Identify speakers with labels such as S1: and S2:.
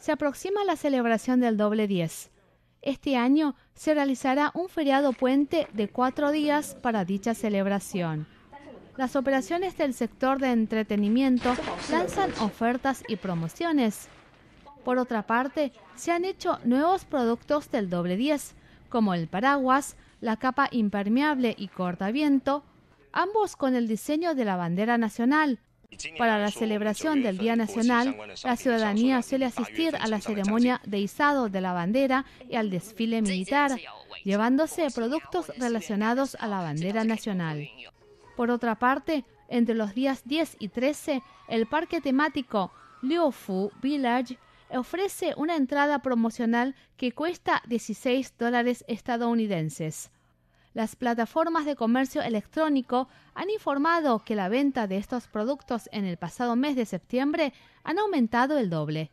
S1: se aproxima la celebración del doble 10. Este año se realizará un feriado puente de cuatro días para dicha celebración. Las operaciones del sector de entretenimiento lanzan ofertas y promociones. Por otra parte, se han hecho nuevos productos del doble 10, como el paraguas, la capa impermeable y cortaviento, ambos con el diseño de la bandera nacional, para la celebración del Día Nacional, la ciudadanía suele asistir a la ceremonia de izado de la bandera y al desfile militar, llevándose productos relacionados a la bandera nacional. Por otra parte, entre los días 10 y 13, el parque temático Liufu Village ofrece una entrada promocional que cuesta 16 dólares estadounidenses. Las plataformas de comercio electrónico han informado que la venta de estos productos en el pasado mes de septiembre han aumentado el doble.